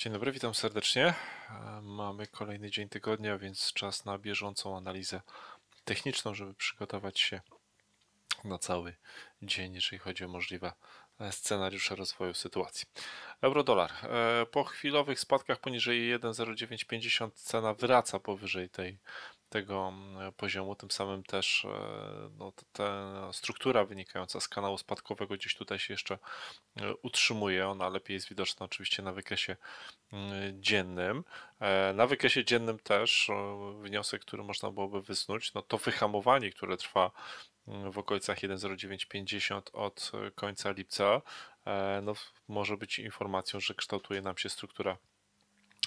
Dzień dobry, witam serdecznie. E, mamy kolejny dzień tygodnia, więc czas na bieżącą analizę techniczną, żeby przygotować się na cały dzień, jeżeli chodzi o możliwe e, scenariusze rozwoju sytuacji. Euro-dolar. E, po chwilowych spadkach poniżej 1,0950 cena wraca powyżej tej tego mm, poziomu, tym samym też e, no, ta struktura wynikająca z kanału spadkowego gdzieś tutaj się jeszcze e, utrzymuje. Ona lepiej jest widoczna oczywiście na wykresie mm, dziennym. E, na wykresie dziennym też wniosek, który można byłoby wysnuć, no to wyhamowanie, które trwa mm, w okolicach 1,0950 od końca lipca, no, może być informacją, że kształtuje nam się struktura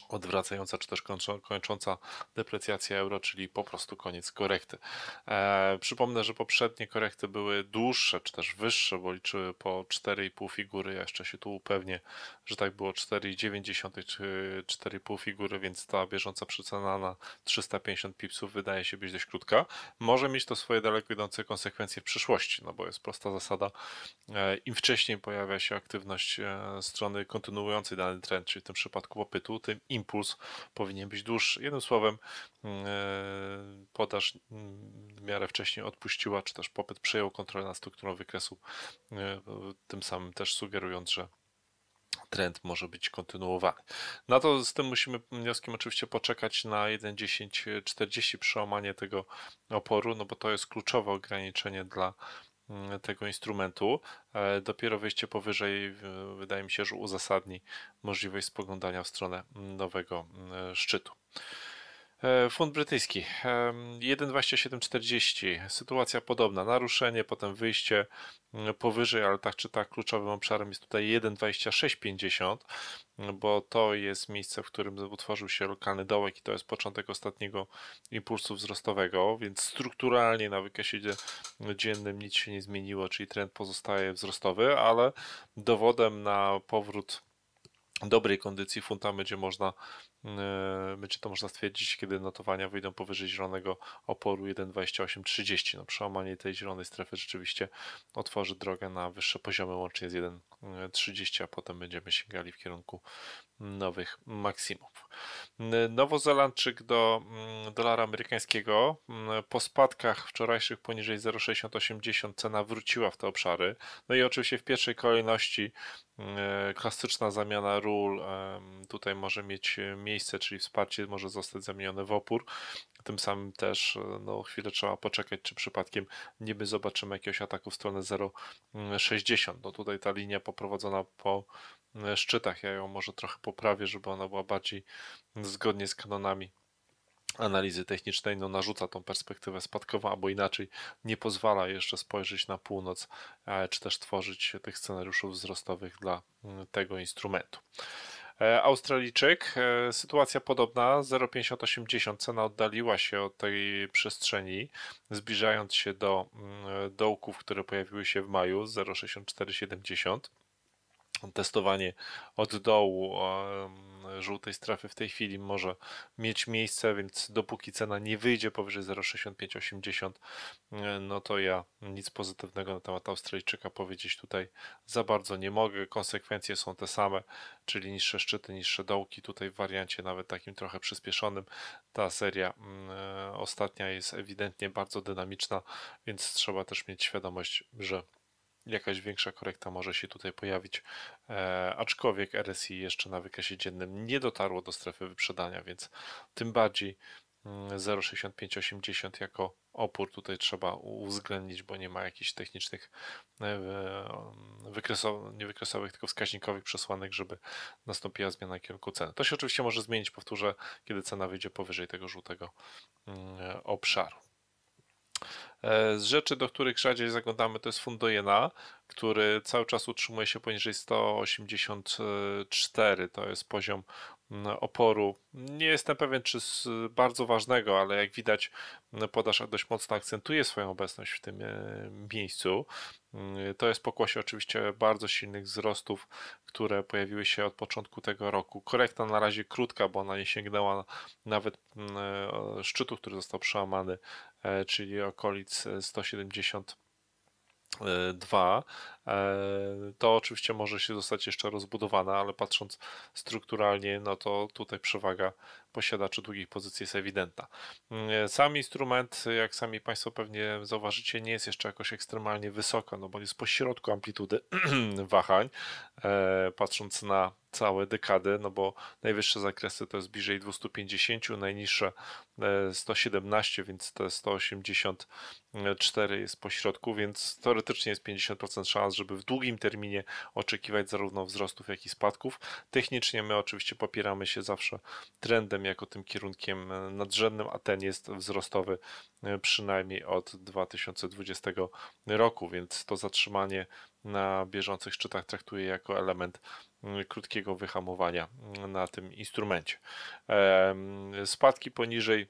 odwracająca czy też kończąca deprecjację euro, czyli po prostu koniec korekty. E, przypomnę, że poprzednie korekty były dłuższe czy też wyższe, bo liczyły po 4,5 figury. Ja jeszcze się tu upewnię, że tak było 4,9 czy 4,5 figury, więc ta bieżąca przycena na 350 pipsów wydaje się być dość krótka. Może mieć to swoje daleko idące konsekwencje w przyszłości, no bo jest prosta zasada. E, Im wcześniej pojawia się aktywność e, strony kontynuującej dany trend, czyli w tym przypadku popytu, tym impuls powinien być dłuższy. Jednym słowem, mm, e, podaż mm, w miarę wcześniej odpuściła, czy też popyt przejął kontrolę nad strukturą wykresu, e, tym samym też sugerując, że trend może być kontynuowany. Na to z tym musimy wnioskiem oczywiście poczekać na 1.10.40 przełamanie tego oporu, no bo to jest kluczowe ograniczenie dla Mm, tego instrumentu. E, dopiero wyjście powyżej, wydaje mi się, że uzasadni możliwość spoglądania w stronę nowego mm, szczytu. E, Fund brytyjski 1,2740. E, Sytuacja podobna. Naruszenie, potem wyjście mm, powyżej, ale tak czy tak kluczowym obszarem jest tutaj 1,2650, bo to jest miejsce, w którym utworzył się lokalny dołek i to jest początek ostatniego impulsu wzrostowego, więc strukturalnie na wykresie dziennym nic się nie zmieniło, czyli trend pozostaje wzrostowy, ale dowodem na powrót dobrej kondycji funta będzie można E, będzie to można stwierdzić, kiedy notowania wyjdą powyżej zielonego oporu 1,2830. No, przełamanie tej zielonej strefy rzeczywiście otworzy drogę na wyższe poziomy, łącznie z 1,30, a potem będziemy sięgali w kierunku nowych maksimów. Nowozelandczyk do mm, dolara amerykańskiego mm, po spadkach wczorajszych poniżej 0,6080 cena wróciła w te obszary. No i oczywiście w pierwszej kolejności mm, klasyczna zamiana ról tutaj może mieć e, miejsce, czyli wsparcie może zostać zamienione w opór. Tym samym też e, no, chwilę trzeba poczekać, czy przypadkiem niby zobaczymy jakiegoś ataku w stronę 0,60. Mm, no tutaj ta linia poprowadzona po e, szczytach, ja ją może trochę poprawię, żeby ona była bardziej zgodnie z kanonami analizy technicznej no, narzuca tą perspektywę spadkową, albo inaczej nie pozwala jeszcze spojrzeć na północ, e, czy też tworzyć tych scenariuszów wzrostowych dla mm, tego instrumentu. E, Australijczyk, e, sytuacja podobna, 0,5080 cena oddaliła się od tej przestrzeni, zbliżając się do mm, dołków, które pojawiły się w maju, 0,6470. Testowanie od dołu E, żółtej strefy w tej chwili może mieć miejsce, więc dopóki cena nie wyjdzie powyżej 0,6580, e, no to ja nic pozytywnego na temat Australijczyka powiedzieć tutaj za bardzo nie mogę. Konsekwencje są te same, czyli niższe szczyty, niższe dołki. Tutaj w wariancie nawet takim trochę przyspieszonym ta seria mm, e, ostatnia jest ewidentnie bardzo dynamiczna, więc trzeba też mieć świadomość, że jakaś większa korekta może się tutaj pojawić. E, aczkolwiek RSI jeszcze na wykresie dziennym nie dotarło do strefy wyprzedania, więc tym bardziej 0,6580 mm, jako opór tutaj trzeba uwzględnić, bo nie ma jakichś technicznych, e, mm, wykresowych, nie wykresowych, tylko wskaźnikowych przesłanek, żeby nastąpiła zmiana kierunku ceny. To się oczywiście może zmienić, powtórzę, kiedy cena wyjdzie powyżej tego żółtego mm, obszaru. E, z rzeczy, do których rzadziej zaglądamy, to jest Fundojena, który cały czas utrzymuje się poniżej 184. To jest poziom mm, oporu. Nie jestem pewien, czy z bardzo ważnego, ale jak widać, mm, podaż dość mocno akcentuje swoją obecność w tym e, miejscu. Mm, to jest pokłosie oczywiście bardzo silnych wzrostów, które pojawiły się od początku tego roku. Korekta na razie krótka, bo ona nie sięgnęła nawet e, szczytu, który został przełamany E, czyli okolic 172. E, e, to oczywiście może się zostać jeszcze rozbudowana, ale patrząc strukturalnie, no to tutaj przewaga posiadaczy długich pozycji jest ewidentna. Mm, sam instrument, jak sami Państwo pewnie zauważycie, nie jest jeszcze jakoś ekstremalnie wysoko, no bo jest po środku amplitudy wahań, patrząc na całe dekady, no bo najwyższe zakresy to jest bliżej 250, najniższe 117, e, więc te 184 jest pośrodku, więc teoretycznie jest 50% szans, żeby w długim terminie oczekiwać zarówno wzrostów, jak i spadków. Technicznie my oczywiście popieramy się zawsze trendem jako tym kierunkiem e, nadrzędnym, a ten jest wzrostowy e, przynajmniej od 2020 roku, więc to zatrzymanie na bieżących szczytach traktuję jako element Mm, krótkiego wyhamowania mm, na tym instrumencie. Spadki poniżej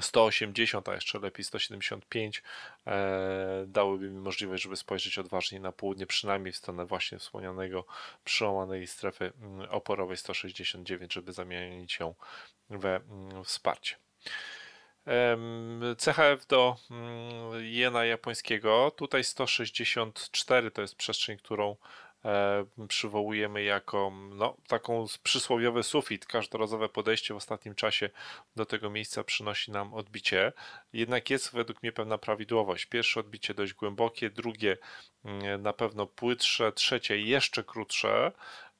180, a jeszcze lepiej 175 e, dałyby mi możliwość, żeby spojrzeć odważniej na południe, przynajmniej w stronę właśnie wspomnianego przełamanej strefy mm, oporowej 169, żeby zamienić ją we wsparcie. CHF do jena japońskiego, tutaj 164 to jest przestrzeń, którą E, przywołujemy jako no, taką przysłowiowy sufit. Każdorazowe podejście w ostatnim czasie do tego miejsca przynosi nam odbicie. Jednak jest według mnie pewna prawidłowość. Pierwsze odbicie dość głębokie, drugie mm, na pewno płytsze, trzecie jeszcze krótsze.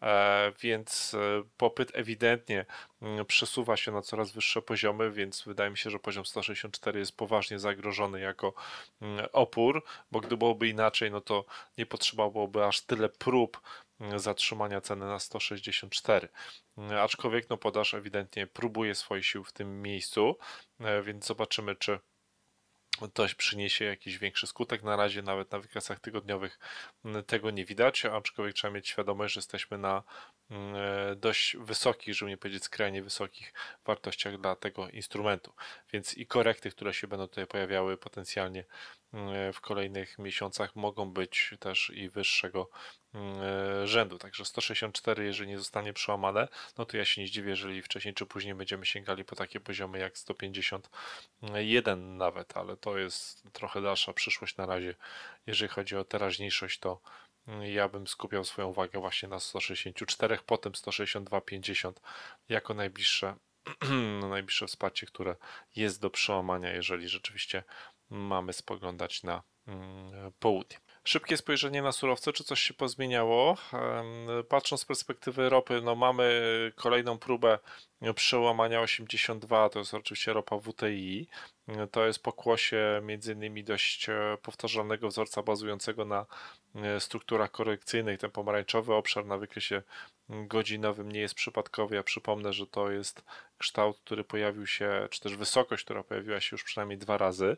E, więc e, popyt ewidentnie mm, przesuwa się na coraz wyższe poziomy, więc wydaje mi się, że poziom 164 jest poważnie zagrożony jako mm, opór, bo gdyby byłoby inaczej, no to nie potrzeba byłoby aż tyle prób mm, zatrzymania ceny na 164. Aczkolwiek no podaż ewidentnie próbuje swoich sił w tym miejscu, e, więc zobaczymy, czy to przyniesie jakiś większy skutek. Na razie nawet na wykresach tygodniowych mm, tego nie widać, aczkolwiek trzeba mieć świadomość, że jesteśmy na mm, e, dość wysokich, żeby nie powiedzieć skrajnie wysokich wartościach dla tego instrumentu. Więc i korekty, które się będą tutaj pojawiały potencjalnie mm, e, w kolejnych miesiącach mogą być też i wyższego Mm, e, rzędu. Także 164, jeżeli nie zostanie przełamane, no to ja się nie zdziwię, jeżeli wcześniej czy później będziemy sięgali po takie poziomy jak 151 nawet, ale to jest trochę dalsza przyszłość na razie. Jeżeli chodzi o teraźniejszość, to mm, ja bym skupiał swoją uwagę właśnie na 164, potem 162,50 jako najbliższe, no, najbliższe wsparcie, które jest do przełamania, jeżeli rzeczywiście mamy spoglądać na mm, południe. Szybkie spojrzenie na surowce, czy coś się pozmieniało? Patrząc z perspektywy ropy, no mamy kolejną próbę no, przełamania 82, to jest oczywiście ropa WTI. To jest pokłosie między innymi dość e, powtarzalnego wzorca bazującego na e, strukturach korekcyjnych. Ten pomarańczowy obszar na wykresie godzinowym nie jest przypadkowy. Ja przypomnę, że to jest kształt, który pojawił się, czy też wysokość, która pojawiła się już przynajmniej dwa razy,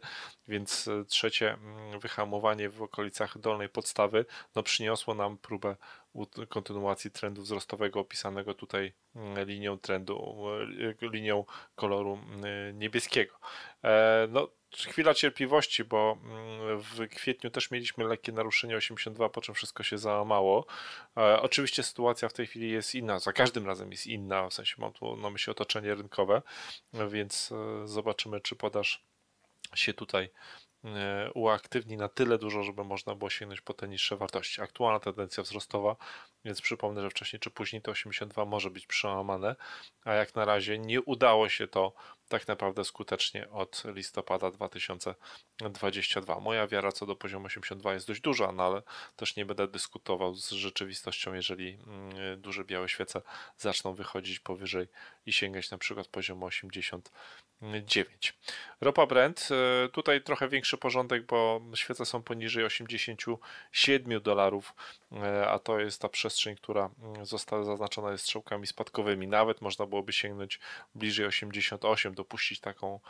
więc e, trzecie wyhamowanie w okolicach dolnej podstawy no, przyniosło nam próbę kontynuacji trendu wzrostowego opisanego tutaj mm, linią trendu, y, linią koloru mm, niebieskiego. E, no, chwila cierpliwości, bo mm, w kwietniu też mieliśmy lekkie naruszenie 82, po czym wszystko się załamało. E, oczywiście sytuacja w tej chwili jest inna, za każdym razem jest inna, w sensie mam tu na myśli otoczenie rynkowe, więc e, zobaczymy, czy podaż się tutaj E, uaktywni na tyle dużo, żeby można było sięgnąć po te niższe wartości. Aktualna tendencja wzrostowa, więc przypomnę, że wcześniej czy później te 82 może być przełamane, a jak na razie nie udało się to tak naprawdę skutecznie od listopada 2022. Moja wiara co do poziomu 82 jest dość duża, no ale też nie będę dyskutował z rzeczywistością, jeżeli mm, duże białe świece zaczną wychodzić powyżej i sięgać na przykład poziomu 89. Ropa Brent, e, tutaj trochę większy porządek, bo świece są poniżej 87 dolarów, e, a to jest ta przestrzeń, która mm, została zaznaczona jest strzałkami spadkowymi. Nawet można byłoby sięgnąć bliżej 88, dopuścić taką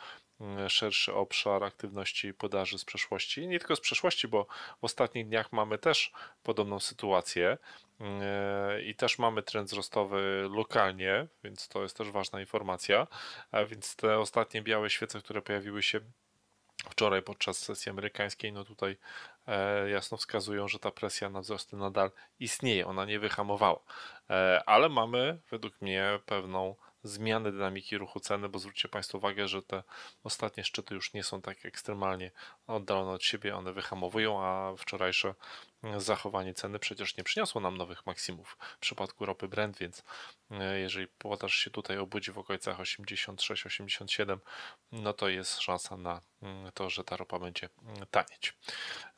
mm, szerszy obszar aktywności podaży z przeszłości. Nie tylko z przeszłości, bo w ostatnich dniach mamy też podobną sytuację e, i też mamy trend wzrostowy lokalnie, więc to jest też ważna informacja. A więc te ostatnie białe świece, które pojawiły pojawiły się wczoraj podczas sesji amerykańskiej, no tutaj e, jasno wskazują, że ta presja na wzrosty nadal istnieje, ona nie wyhamowała. E, ale mamy według mnie pewną zmianę dynamiki ruchu ceny, bo zwróćcie Państwo uwagę, że te ostatnie szczyty już nie są tak ekstremalnie oddalone od siebie, one wyhamowują, a wczorajsze zachowanie ceny przecież nie przyniosło nam nowych maksimów w przypadku ropy Brent, więc e, jeżeli podaż się tutaj obudzi w okolicach 86-87, no to jest szansa na mm, to, że ta ropa będzie mm, tanieć.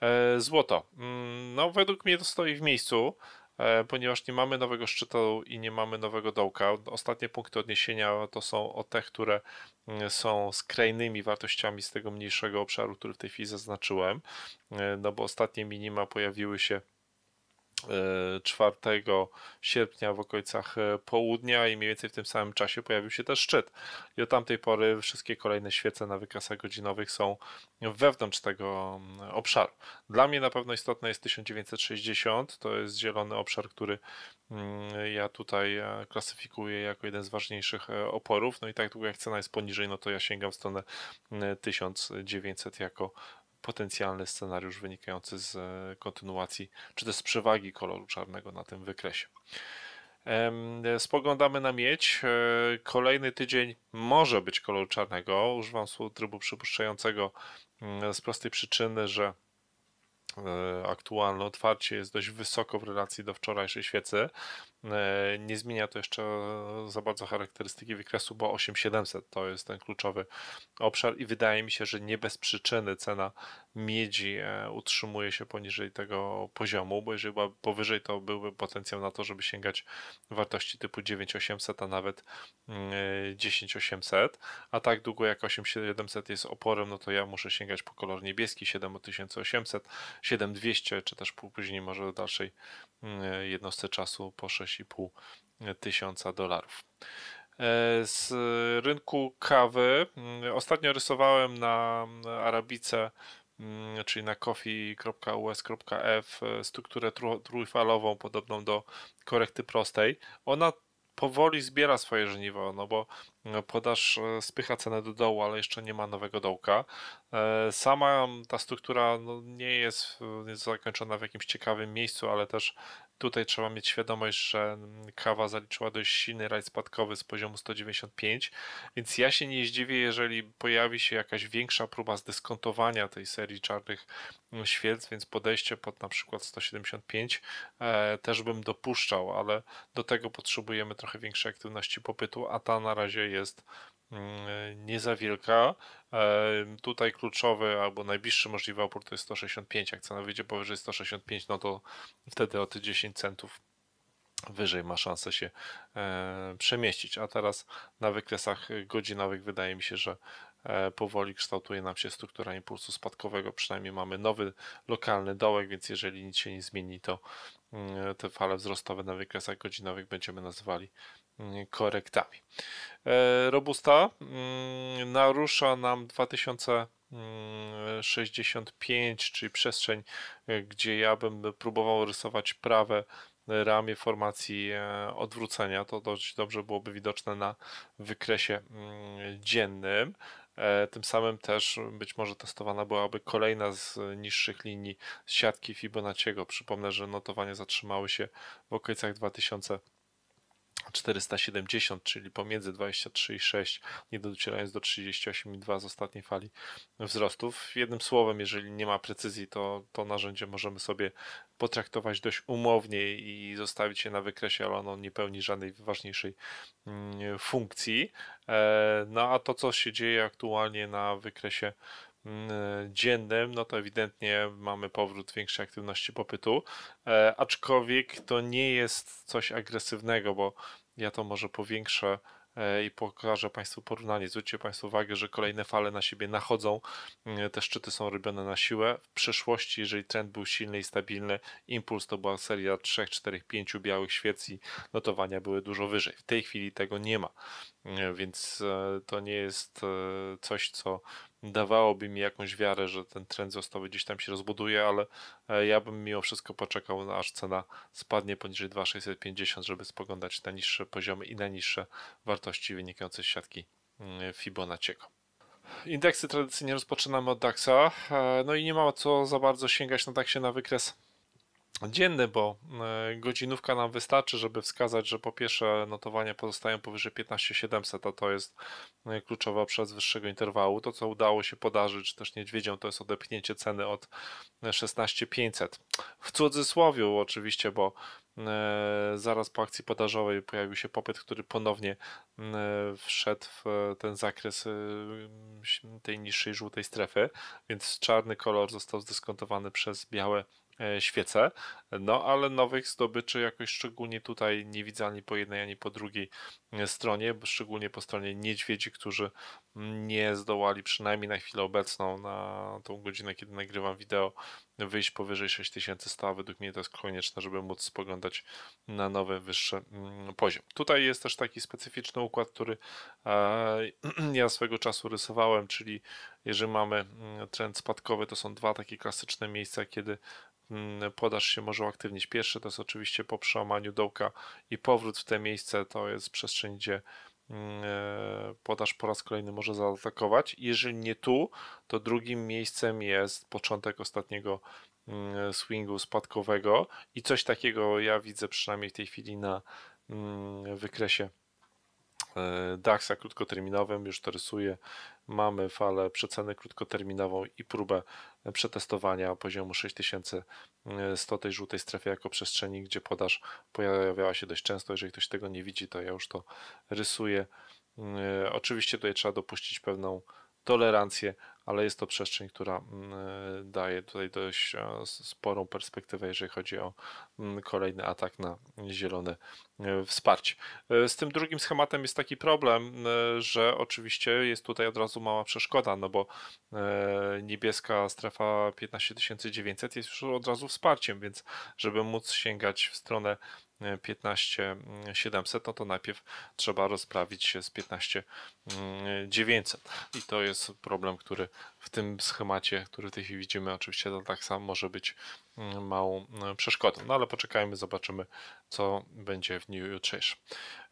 E, złoto. Mm, no według mnie to stoi w miejscu. E, ponieważ nie mamy nowego szczytu i nie mamy nowego dołka. Ostatnie punkty odniesienia to są o te, które mm, są skrajnymi wartościami z tego mniejszego obszaru, który w tej chwili zaznaczyłem, e, no bo ostatnie minima pojawiły się 4 e, sierpnia w okolicach e, południa i mniej więcej w tym samym czasie pojawił się też szczyt. I od tamtej pory wszystkie kolejne świece na wykresach godzinowych są wewnątrz tego mm, obszaru. Dla mnie na pewno istotne jest 1960, to jest zielony obszar, który mm, ja tutaj e, klasyfikuję jako jeden z ważniejszych oporów. No i tak długo jak cena jest poniżej, no to ja sięgam w stronę 1900 mm, jako potencjalny scenariusz wynikający z e, kontynuacji, czy też z przewagi koloru czarnego na tym wykresie. E, spoglądamy na miedź. E, kolejny tydzień może być koloru czarnego. Używam słowa trybu przypuszczającego mm, z prostej przyczyny, że aktualne otwarcie jest dość wysoko w relacji do wczorajszej świecy. E, nie zmienia to jeszcze za bardzo charakterystyki wykresu, bo 8700 to jest ten kluczowy obszar i wydaje mi się, że nie bez przyczyny cena miedzi e, utrzymuje się poniżej tego poziomu, bo jeżeli była powyżej, to byłby potencjał na to, żeby sięgać wartości typu 9800, a nawet 10800, mm, e, a tak długo jak 8700 jest oporem, no to ja muszę sięgać po kolor niebieski 7800, 7200, czy też później może w dalszej mm, jednostce czasu po 6 6,5 e, tysiąca dolarów. E, z rynku kawy mm, ostatnio rysowałem na mm, Arabice mm, czyli na coffee.us.f e, strukturę trójfalową podobną do korekty prostej. Ona powoli zbiera swoje żniwo, no bo no, podaż spycha cenę do dołu, ale jeszcze nie ma nowego dołka. Sama ta struktura no, nie jest zakończona w jakimś ciekawym miejscu, ale też Tutaj trzeba mieć świadomość, że mm, kawa zaliczyła dość silny raj spadkowy z poziomu 195, więc ja się nie zdziwię, jeżeli pojawi się jakaś większa próba zdyskontowania tej serii czarnych mm, świec, więc podejście pod na przykład 175 e, też bym dopuszczał, ale do tego potrzebujemy trochę większej aktywności popytu, a ta na razie jest Mm, nie za wielka. E, tutaj kluczowy albo najbliższy możliwy opór to jest 165. Jak cena wyjdzie powyżej 165, no to wtedy o te 10 centów wyżej ma szansę się e, przemieścić. A teraz na wykresach godzinowych wydaje mi się, że e, powoli kształtuje nam się struktura impulsu spadkowego. Przynajmniej mamy nowy lokalny dołek, więc jeżeli nic się nie zmieni, to mm, te fale wzrostowe na wykresach godzinowych będziemy nazywali korektami. E, robusta mm, narusza nam 2065, czyli przestrzeń, e, gdzie ja bym próbował rysować prawe ramię formacji e, odwrócenia. To dość dobrze byłoby widoczne na wykresie mm, dziennym. Tym samym też być może testowana byłaby kolejna z niższych linii siatki Fibonacciego. Przypomnę, że notowania zatrzymały się w okolicach 2000 470, czyli pomiędzy 23,6 nie docierając do 38,2 z ostatniej fali wzrostów. Jednym słowem, jeżeli nie ma precyzji, to to narzędzie możemy sobie potraktować dość umownie i zostawić je na wykresie, ale ono nie pełni żadnej ważniejszej mm, funkcji. E, no a to, co się dzieje aktualnie na wykresie mm, dziennym, no to ewidentnie mamy powrót większej aktywności popytu, e, aczkolwiek to nie jest coś agresywnego, bo ja to może powiększę e, i pokażę Państwu porównanie. Zwróćcie Państwo uwagę, że kolejne fale na siebie nachodzą. Mm, te szczyty są robione na siłę. W przeszłości, jeżeli trend był silny i stabilny, impuls to była seria 3, 4, 5 białych świec i notowania były dużo wyżej. W tej chwili tego nie ma, e, więc e, to nie jest coś, co dawałoby mi jakąś wiarę, że ten trend wzrostowy gdzieś tam się rozbuduje, ale e, ja bym mimo wszystko poczekał, no, aż cena spadnie poniżej 2,650, żeby spoglądać na niższe poziomy i na niższe wartości wynikające z siatki mm, Fibonacciego. Indeksy tradycyjnie rozpoczynamy od DAXa, e, no i nie ma co za bardzo sięgać na DAXie na wykres dzienny, bo e, godzinówka nam wystarczy, żeby wskazać, że po pierwsze notowania pozostają powyżej 15700, a to jest e, kluczowa przez wyższego interwału. To, co udało się podarzyć też niedźwiedziom, to jest odepchnięcie ceny od 16500. E, w cudzysłowie oczywiście, bo zaraz po akcji podażowej pojawił się popyt, który ponownie wszedł w ten zakres tej niższej żółtej strefy, więc czarny kolor został zdyskontowany przez białe E, świece. No ale nowych zdobyczy jakoś szczególnie tutaj nie widzę ani po jednej, ani po drugiej e, stronie, szczególnie po stronie niedźwiedzi, którzy nie zdołali przynajmniej na chwilę obecną, na tą godzinę, kiedy nagrywam wideo, wyjść powyżej 6000 a według mnie to jest konieczne, żeby móc spoglądać na nowy, wyższy mm, poziom. Tutaj jest też taki specyficzny układ, który e, ja swego czasu rysowałem, czyli jeżeli mamy mm, trend spadkowy, to są dwa takie klasyczne miejsca, kiedy Mm, podaż się może uaktywnić. pierwsze to jest oczywiście po przełamaniu dołka i powrót w te miejsce, to jest przestrzeń, gdzie mm, e, podaż po raz kolejny może zaatakować. Jeżeli nie tu, to drugim miejscem jest początek ostatniego mm, swingu spadkowego i coś takiego ja widzę przynajmniej w tej chwili na wykresie E, DAXa krótkoterminowym, już to rysuję. Mamy falę przeceny krótkoterminową i próbę e, przetestowania poziomu 6100 e, tej żółtej strefy jako przestrzeni, gdzie podaż pojawiała się dość często. Jeżeli ktoś tego nie widzi, to ja już to rysuję. Oczywiście tutaj trzeba dopuścić pewną tolerancję, ale jest to przestrzeń, która mm, e, daje tutaj dość e, sporą perspektywę, jeżeli chodzi o mm, kolejny atak na zielone e, wsparcie. Z tym drugim schematem jest taki problem, że oczywiście jest tutaj od razu mała przeszkoda, no bo niebieska strefa 15900 jest już od razu wsparciem, więc żeby móc sięgać w stronę 15 700, mm, no to najpierw trzeba rozprawić się z 15 900. Mm, I to jest problem, który w tym schemacie, który w tej chwili widzimy, oczywiście to tak samo może być mm, małą przeszkodą. No ale poczekajmy, zobaczymy, co będzie w dniu jutrzejszym.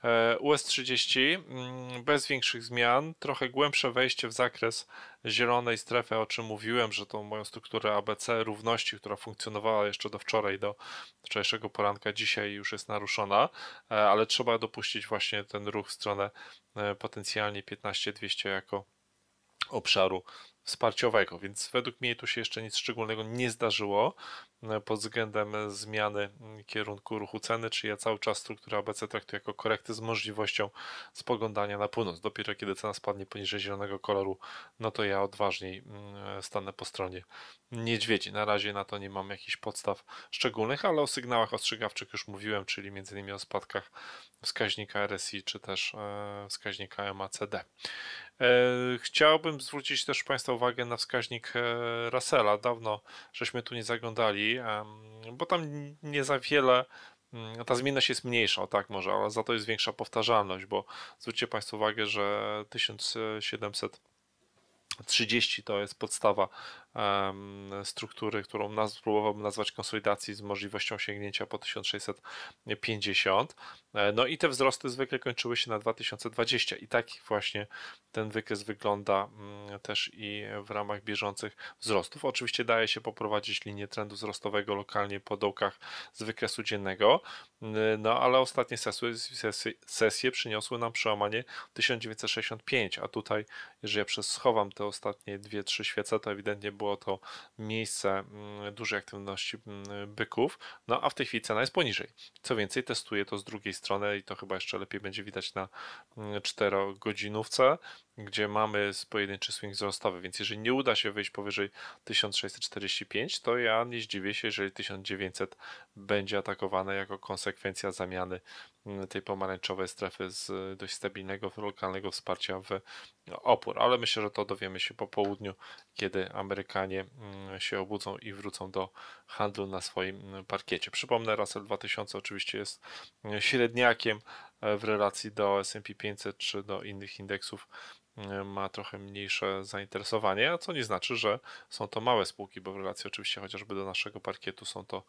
E, US30 mm, bez większych zmian, trochę głębsze wejście w zakres zielonej strefy, o czym mówiłem, że tą moją strukturę ABC równości, która funkcjonowała jeszcze do wczoraj, do wczorajszego poranka, dzisiaj już jest naruszona, e, ale trzeba dopuścić właśnie ten ruch w stronę e, potencjalnie 15 200 jako obszaru wsparciowego, więc według mnie tu się jeszcze nic szczególnego nie zdarzyło pod względem e, zmiany mm, kierunku ruchu ceny, czyli ja cały czas struktura ABC traktuję jako korekty z możliwością spoglądania na północ. Dopiero kiedy cena spadnie poniżej zielonego koloru, no to ja odważniej mm, stanę po stronie niedźwiedzi. Na razie na to nie mam jakichś podstaw szczególnych, ale o sygnałach ostrzegawczych już mówiłem, czyli m.in. o spadkach wskaźnika RSI czy też e, wskaźnika MACD. E, chciałbym zwrócić też Państwa uwagę na wskaźnik Russella. Dawno żeśmy tu nie zaglądali. Mm, bo tam nie za wiele mm, ta zmienność jest mniejsza, tak może, ale za to jest większa powtarzalność, bo zwróćcie Państwo uwagę, że 1730 to jest podstawa struktury, którą naz próbowałbym nazwać konsolidacji z możliwością sięgnięcia po 1650. E, no i te wzrosty zwykle kończyły się na 2020 i tak właśnie ten wykres wygląda mm, też i w ramach bieżących wzrostów. Oczywiście daje się poprowadzić linię trendu wzrostowego lokalnie po dołkach z wykresu dziennego, no ale ostatnie sesje, sesje, przyniosły nam przełamanie 1965, a tutaj, jeżeli ja przeschowam te ostatnie 2-3 świece, to ewidentnie było było to miejsce mm, dużej aktywności mm, byków, no a w tej chwili cena jest poniżej. Co więcej, testuję to z drugiej strony i to chyba jeszcze lepiej będzie widać na 4 mm, godzinówce gdzie mamy pojedynczy swing wzrostowy, więc jeżeli nie uda się wyjść powyżej 1645, to ja nie zdziwię się, jeżeli 1900 będzie atakowane jako konsekwencja zamiany mm, tej pomarańczowej strefy z dość stabilnego, lokalnego wsparcia w opór. Ale myślę, że to dowiemy się po południu, kiedy Amerykanie mm, się obudzą i wrócą do handlu na swoim mm, parkiecie. Przypomnę, Russell 2000 oczywiście jest średniakiem e, w relacji do S&P 500 czy do innych indeksów E, ma trochę mniejsze zainteresowanie, a co nie znaczy, że są to małe spółki, bo w relacji oczywiście chociażby do naszego parkietu są to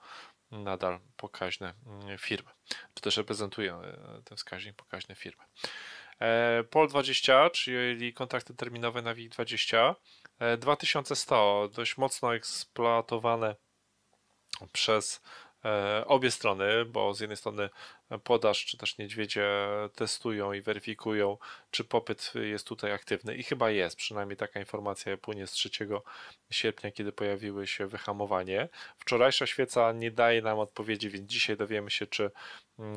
nadal pokaźne mm, firmy, czy też reprezentują e, ten wskaźnik pokaźne firmy. E, POL20, czyli kontrakty terminowe na WIG20, 2100, dość mocno eksploatowane przez obie strony, bo z jednej strony podaż, czy też niedźwiedzie testują i weryfikują, czy popyt jest tutaj aktywny. I chyba jest, przynajmniej taka informacja płynie z 3 sierpnia, kiedy pojawiły się wyhamowanie. Wczorajsza świeca nie daje nam odpowiedzi, więc dzisiaj dowiemy się, czy mm,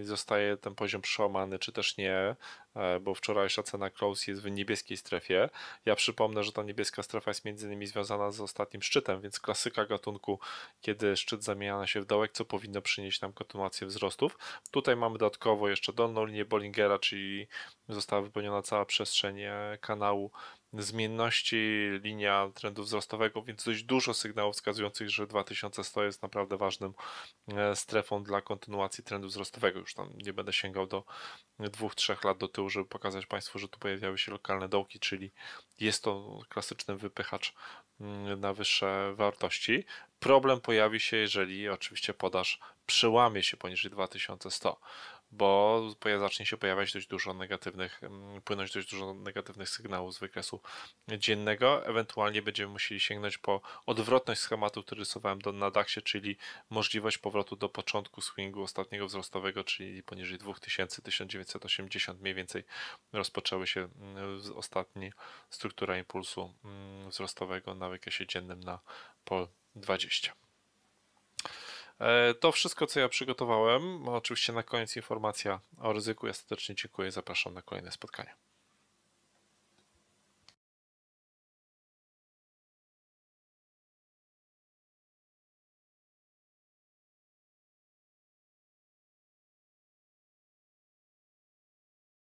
e, zostaje ten poziom przełamany, czy też nie, e, bo wczorajsza cena close jest w niebieskiej strefie. Ja przypomnę, że ta niebieska strefa jest między innymi związana z ostatnim szczytem, więc klasyka gatunku, kiedy szczyt zamienia się w dołek, co powinno przynieść nam kontynuację wzrostów. Tutaj mamy dodatkowo jeszcze dolną linię Bollingera, czyli została wypełniona cała przestrzeń e, kanału zmienności, linia trendu wzrostowego, więc dość dużo sygnałów wskazujących, że 2100 jest naprawdę ważnym e, strefą dla kontynuacji trendu wzrostowego. Już tam nie będę sięgał do 2-3 lat do tyłu, żeby pokazać Państwu, że tu pojawiały się lokalne dołki, czyli jest to klasyczny wypychacz mm, na wyższe wartości. Problem pojawi się, jeżeli oczywiście podaż przełamie się poniżej 2100, bo zacznie się pojawiać dość dużo negatywnych, mm, płynąć dość dużo negatywnych sygnałów z wykresu dziennego. Ewentualnie będziemy musieli sięgnąć po odwrotność schematu, który rysowałem do, na DAX-ie, czyli możliwość powrotu do początku swingu ostatniego wzrostowego, czyli poniżej 2000, 1980 mniej więcej rozpoczęły się mm, ostatnie struktura impulsu mm, wzrostowego na wykresie dziennym na POL 20. E, to wszystko, co ja przygotowałem. Oczywiście na koniec informacja o ryzyku. Ja serdecznie dziękuję. Zapraszam na kolejne spotkania.